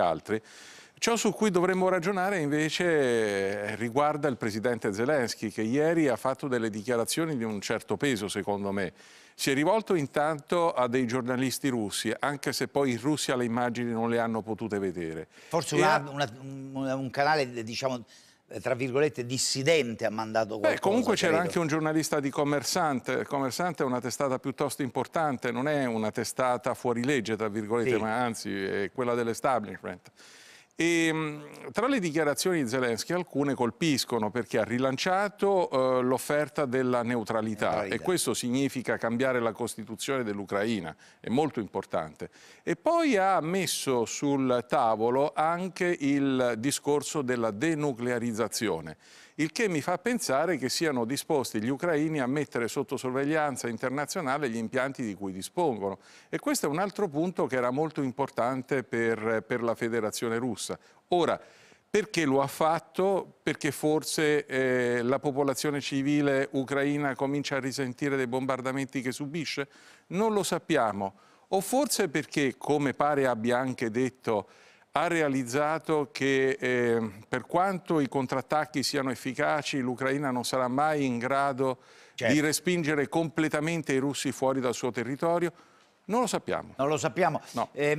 altri. Ciò su cui dovremmo ragionare invece riguarda il presidente Zelensky che ieri ha fatto delle dichiarazioni di un certo peso secondo me. Si è rivolto intanto a dei giornalisti russi, anche se poi in Russia le immagini non le hanno potute vedere. Forse una, ha... una, un, un canale diciamo, eh, tra virgolette, dissidente ha mandato qualcosa. Beh, comunque c'era anche un giornalista di Commerçante. Commerçante è una testata piuttosto importante, non è una testata fuori legge, tra virgolette, sì. ma anzi è quella dell'establishment. E, ehm, tra le dichiarazioni di Zelensky alcune colpiscono perché ha rilanciato eh, l'offerta della neutralità e questo significa cambiare la Costituzione dell'Ucraina, è molto importante. E poi ha messo sul tavolo anche il discorso della denuclearizzazione il che mi fa pensare che siano disposti gli ucraini a mettere sotto sorveglianza internazionale gli impianti di cui dispongono. E questo è un altro punto che era molto importante per, per la Federazione russa russa. Ora, perché lo ha fatto? Perché forse eh, la popolazione civile ucraina comincia a risentire dei bombardamenti che subisce? Non lo sappiamo. O forse perché, come pare abbia anche detto, ha realizzato che eh, per quanto i contrattacchi siano efficaci, l'Ucraina non sarà mai in grado certo. di respingere completamente i russi fuori dal suo territorio? Non lo sappiamo. Non lo sappiamo. No. Eh...